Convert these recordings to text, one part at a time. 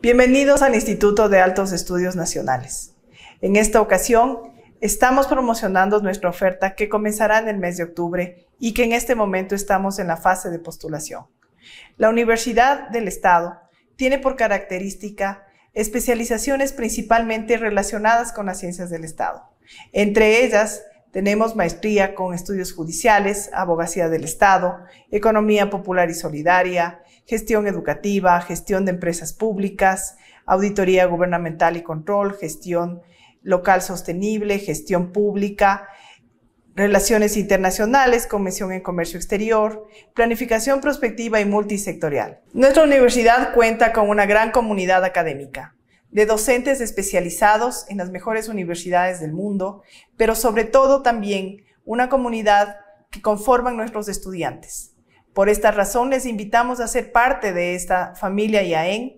Bienvenidos al Instituto de Altos Estudios Nacionales. En esta ocasión, estamos promocionando nuestra oferta que comenzará en el mes de octubre y que en este momento estamos en la fase de postulación. La Universidad del Estado tiene por característica especializaciones principalmente relacionadas con las ciencias del Estado, entre ellas tenemos maestría con estudios judiciales, abogacía del Estado, economía popular y solidaria, gestión educativa, gestión de empresas públicas, auditoría gubernamental y control, gestión local sostenible, gestión pública, relaciones internacionales, comisión en comercio exterior, planificación prospectiva y multisectorial. Nuestra universidad cuenta con una gran comunidad académica de docentes especializados en las mejores universidades del mundo, pero sobre todo también una comunidad que conforman nuestros estudiantes. Por esta razón les invitamos a ser parte de esta familia IAEN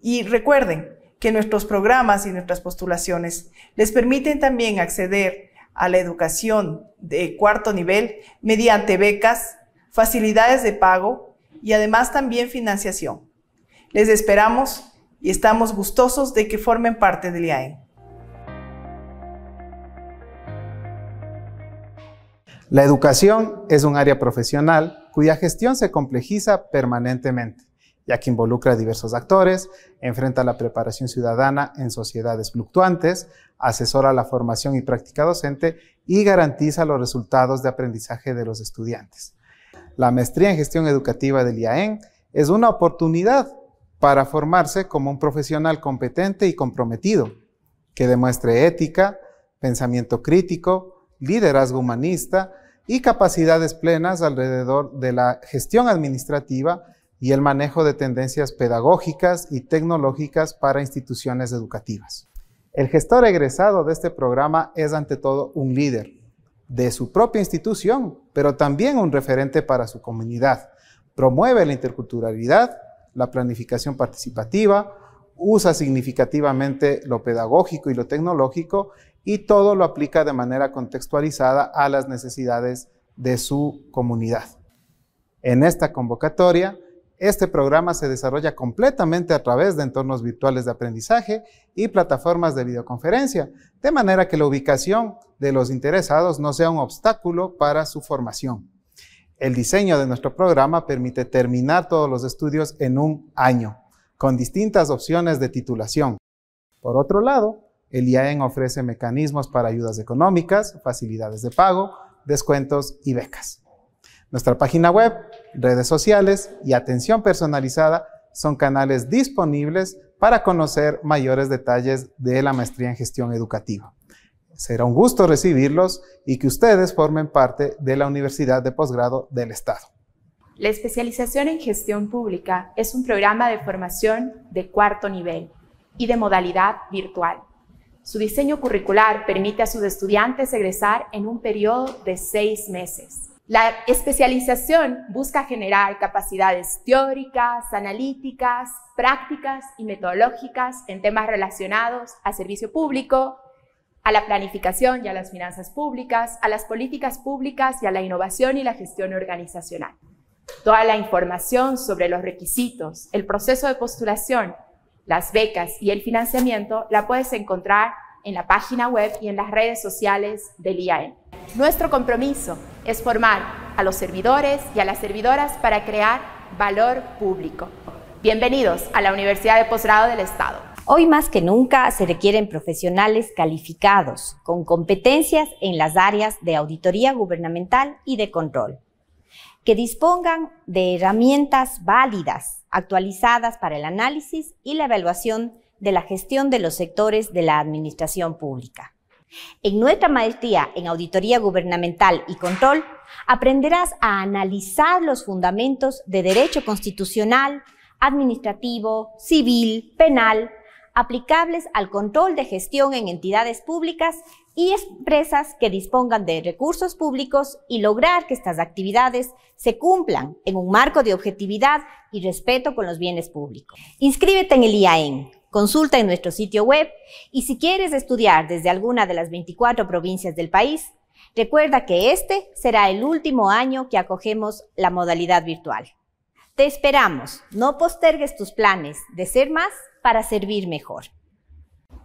y recuerden que nuestros programas y nuestras postulaciones les permiten también acceder a la educación de cuarto nivel mediante becas, facilidades de pago y además también financiación. Les esperamos y estamos gustosos de que formen parte del IAEN. La educación es un área profesional cuya gestión se complejiza permanentemente, ya que involucra a diversos actores, enfrenta la preparación ciudadana en sociedades fluctuantes, asesora la formación y práctica docente y garantiza los resultados de aprendizaje de los estudiantes. La maestría en gestión educativa del IAEN es una oportunidad para formarse como un profesional competente y comprometido, que demuestre ética, pensamiento crítico, liderazgo humanista y capacidades plenas alrededor de la gestión administrativa y el manejo de tendencias pedagógicas y tecnológicas para instituciones educativas. El gestor egresado de este programa es ante todo un líder de su propia institución, pero también un referente para su comunidad. Promueve la interculturalidad la planificación participativa, usa significativamente lo pedagógico y lo tecnológico y todo lo aplica de manera contextualizada a las necesidades de su comunidad. En esta convocatoria, este programa se desarrolla completamente a través de entornos virtuales de aprendizaje y plataformas de videoconferencia, de manera que la ubicación de los interesados no sea un obstáculo para su formación. El diseño de nuestro programa permite terminar todos los estudios en un año, con distintas opciones de titulación. Por otro lado, el IAEN ofrece mecanismos para ayudas económicas, facilidades de pago, descuentos y becas. Nuestra página web, redes sociales y atención personalizada son canales disponibles para conocer mayores detalles de la maestría en gestión educativa. Será un gusto recibirlos y que ustedes formen parte de la Universidad de Posgrado del Estado. La especialización en gestión pública es un programa de formación de cuarto nivel y de modalidad virtual. Su diseño curricular permite a sus estudiantes egresar en un periodo de seis meses. La especialización busca generar capacidades teóricas, analíticas, prácticas y metodológicas en temas relacionados a servicio público, a la planificación y a las finanzas públicas, a las políticas públicas y a la innovación y la gestión organizacional. Toda la información sobre los requisitos, el proceso de postulación, las becas y el financiamiento la puedes encontrar en la página web y en las redes sociales del IAE. Nuestro compromiso es formar a los servidores y a las servidoras para crear valor público. Bienvenidos a la Universidad de Posgrado del Estado. Hoy más que nunca se requieren profesionales calificados, con competencias en las áreas de auditoría gubernamental y de control, que dispongan de herramientas válidas, actualizadas para el análisis y la evaluación de la gestión de los sectores de la administración pública. En nuestra maestría en Auditoría Gubernamental y Control, aprenderás a analizar los fundamentos de derecho constitucional, administrativo, civil, penal, aplicables al control de gestión en entidades públicas y empresas que dispongan de recursos públicos y lograr que estas actividades se cumplan en un marco de objetividad y respeto con los bienes públicos. Inscríbete en el IAEN, consulta en nuestro sitio web y si quieres estudiar desde alguna de las 24 provincias del país, recuerda que este será el último año que acogemos la modalidad virtual. Te esperamos. No postergues tus planes de ser más para servir mejor.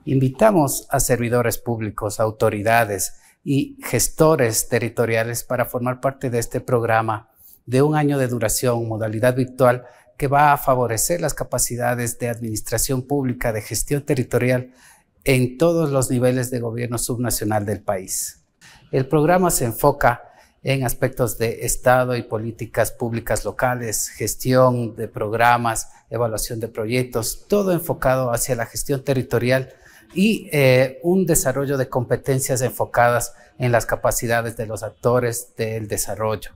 Invitamos a servidores públicos, autoridades y gestores territoriales para formar parte de este programa de un año de duración, modalidad virtual, que va a favorecer las capacidades de administración pública, de gestión territorial en todos los niveles de gobierno subnacional del país. El programa se enfoca en aspectos de Estado y políticas públicas locales, gestión de programas, evaluación de proyectos, todo enfocado hacia la gestión territorial y eh, un desarrollo de competencias enfocadas en las capacidades de los actores del desarrollo.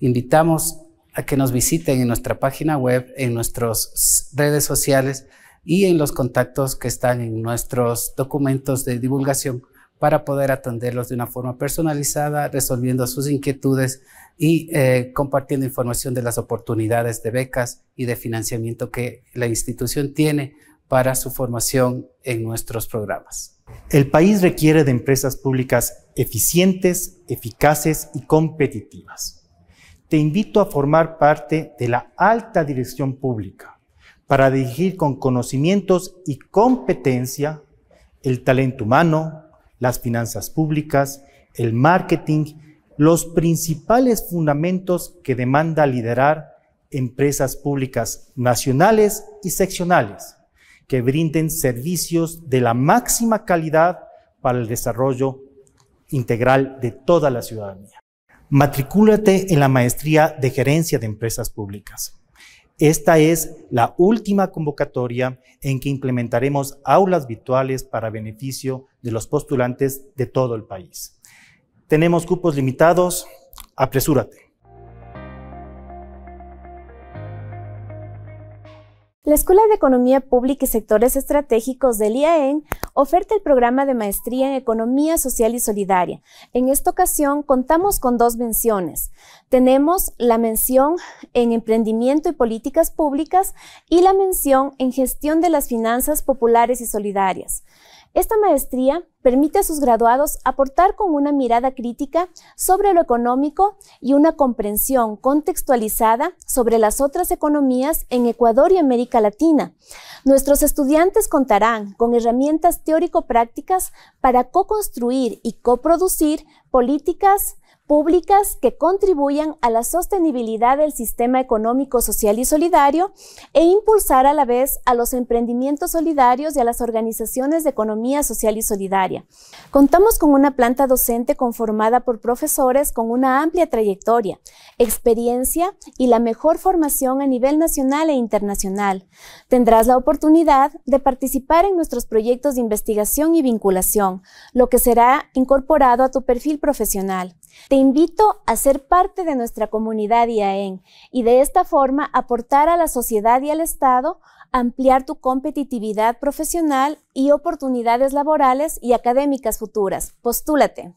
Invitamos a que nos visiten en nuestra página web, en nuestras redes sociales y en los contactos que están en nuestros documentos de divulgación para poder atenderlos de una forma personalizada, resolviendo sus inquietudes y eh, compartiendo información de las oportunidades de becas y de financiamiento que la institución tiene para su formación en nuestros programas. El país requiere de empresas públicas eficientes, eficaces y competitivas. Te invito a formar parte de la alta dirección pública para dirigir con conocimientos y competencia el talento humano, las finanzas públicas, el marketing, los principales fundamentos que demanda liderar empresas públicas nacionales y seccionales, que brinden servicios de la máxima calidad para el desarrollo integral de toda la ciudadanía. Matricúlate en la maestría de gerencia de empresas públicas. Esta es la última convocatoria en que implementaremos aulas virtuales para beneficio de los postulantes de todo el país. Tenemos cupos limitados, apresúrate. La Escuela de Economía Pública y Sectores Estratégicos del IAEN oferta el programa de maestría en Economía Social y Solidaria. En esta ocasión contamos con dos menciones. Tenemos la mención en Emprendimiento y Políticas Públicas y la mención en Gestión de las Finanzas Populares y Solidarias. Esta maestría permite a sus graduados aportar con una mirada crítica sobre lo económico y una comprensión contextualizada sobre las otras economías en Ecuador y América Latina. Nuestros estudiantes contarán con herramientas teórico-prácticas para co-construir y coproducir políticas, públicas que contribuyan a la sostenibilidad del sistema económico, social y solidario e impulsar a la vez a los emprendimientos solidarios y a las organizaciones de economía social y solidaria. Contamos con una planta docente conformada por profesores con una amplia trayectoria, experiencia y la mejor formación a nivel nacional e internacional. Tendrás la oportunidad de participar en nuestros proyectos de investigación y vinculación, lo que será incorporado a tu perfil profesional. Te invito a ser parte de nuestra comunidad IAEN y de esta forma aportar a la sociedad y al Estado, ampliar tu competitividad profesional y oportunidades laborales y académicas futuras. Postúlate.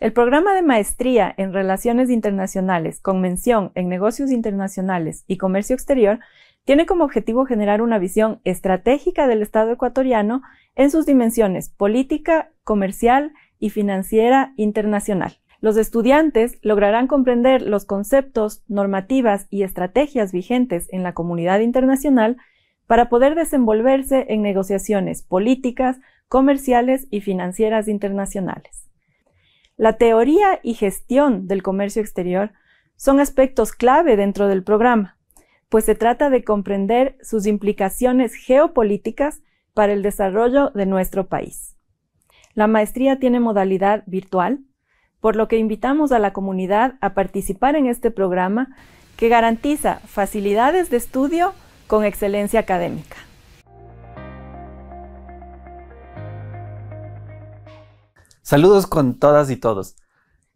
El programa de maestría en Relaciones Internacionales con mención en Negocios Internacionales y Comercio Exterior tiene como objetivo generar una visión estratégica del Estado ecuatoriano en sus dimensiones política, comercial y financiera internacional. Los estudiantes lograrán comprender los conceptos, normativas y estrategias vigentes en la comunidad internacional para poder desenvolverse en negociaciones políticas, comerciales y financieras internacionales. La teoría y gestión del comercio exterior son aspectos clave dentro del programa, pues se trata de comprender sus implicaciones geopolíticas para el desarrollo de nuestro país. La maestría tiene modalidad virtual, por lo que invitamos a la comunidad a participar en este programa que garantiza facilidades de estudio con excelencia académica. Saludos con todas y todos.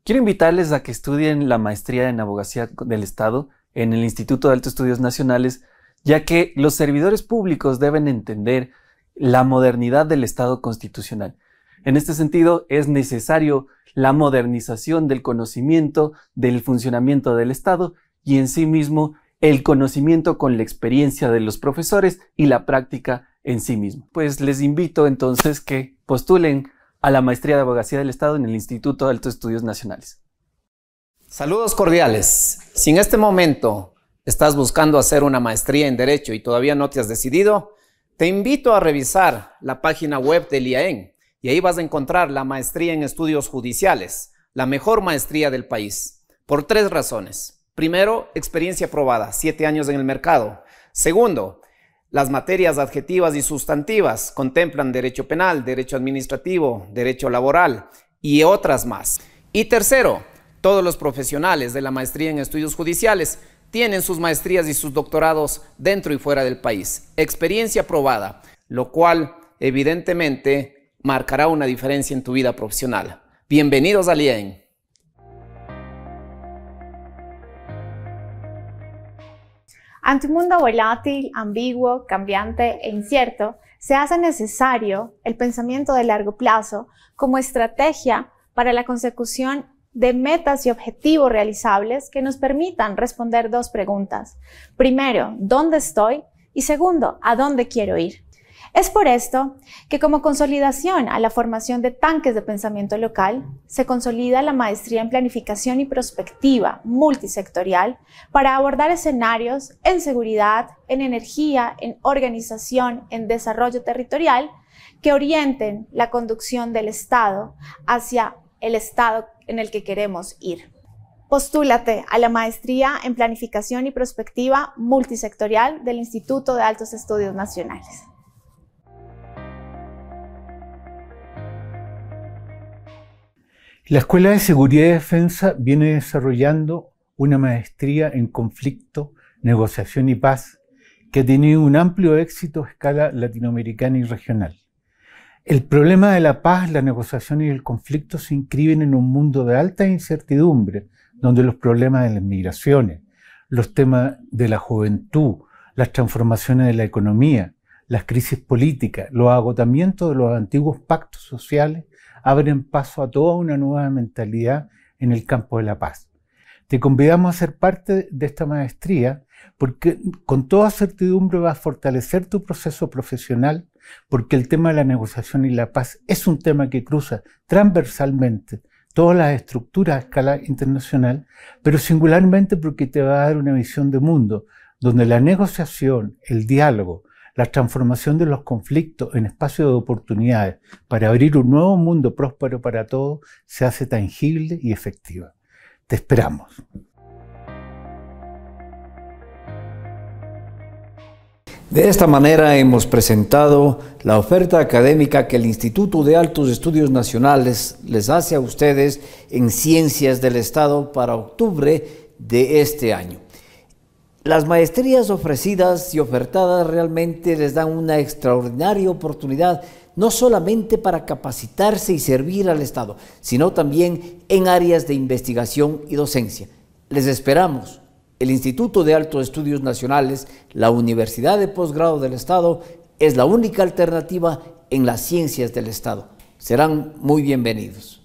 Quiero invitarles a que estudien la maestría en abogacía del Estado en el Instituto de Altos Estudios Nacionales, ya que los servidores públicos deben entender la modernidad del Estado constitucional. En este sentido, es necesario la modernización del conocimiento del funcionamiento del Estado y en sí mismo el conocimiento con la experiencia de los profesores y la práctica en sí mismo. Pues les invito entonces que postulen a la maestría de abogacía del Estado en el Instituto de Altos Estudios Nacionales. Saludos cordiales. Si en este momento estás buscando hacer una maestría en Derecho y todavía no te has decidido, te invito a revisar la página web del IAEN y ahí vas a encontrar la maestría en estudios judiciales, la mejor maestría del país, por tres razones. Primero, experiencia probada, siete años en el mercado. Segundo, las materias adjetivas y sustantivas contemplan derecho penal, derecho administrativo, derecho laboral y otras más. Y tercero, todos los profesionales de la maestría en estudios judiciales tienen sus maestrías y sus doctorados dentro y fuera del país. Experiencia probada, lo cual evidentemente marcará una diferencia en tu vida profesional. Bienvenidos a Lien. Ante un mundo volátil, ambiguo, cambiante e incierto, se hace necesario el pensamiento de largo plazo como estrategia para la consecución de metas y objetivos realizables que nos permitan responder dos preguntas. Primero, ¿dónde estoy? Y segundo, ¿a dónde quiero ir? Es por esto que como consolidación a la formación de tanques de pensamiento local, se consolida la maestría en planificación y prospectiva multisectorial para abordar escenarios en seguridad, en energía, en organización, en desarrollo territorial que orienten la conducción del Estado hacia el estado en el que queremos ir. Postúlate a la maestría en planificación y prospectiva multisectorial del Instituto de Altos Estudios Nacionales. La Escuela de Seguridad y Defensa viene desarrollando una maestría en conflicto, negociación y paz que ha tenido un amplio éxito a escala latinoamericana y regional. El problema de la paz, la negociación y el conflicto se inscriben en un mundo de alta incertidumbre, donde los problemas de las migraciones, los temas de la juventud, las transformaciones de la economía, las crisis políticas, los agotamientos de los antiguos pactos sociales abren paso a toda una nueva mentalidad en el campo de la paz. Te convidamos a ser parte de esta maestría porque con toda certidumbre va a fortalecer tu proceso profesional porque el tema de la negociación y la paz es un tema que cruza transversalmente todas las estructuras a escala internacional, pero singularmente porque te va a dar una visión de mundo donde la negociación, el diálogo, la transformación de los conflictos en espacio de oportunidades para abrir un nuevo mundo próspero para todos se hace tangible y efectiva. Te esperamos. De esta manera hemos presentado la oferta académica que el Instituto de Altos Estudios Nacionales les hace a ustedes en Ciencias del Estado para octubre de este año. Las maestrías ofrecidas y ofertadas realmente les dan una extraordinaria oportunidad, no solamente para capacitarse y servir al Estado, sino también en áreas de investigación y docencia. Les esperamos. El Instituto de Altos Estudios Nacionales, la Universidad de Postgrado del Estado, es la única alternativa en las ciencias del Estado. Serán muy bienvenidos.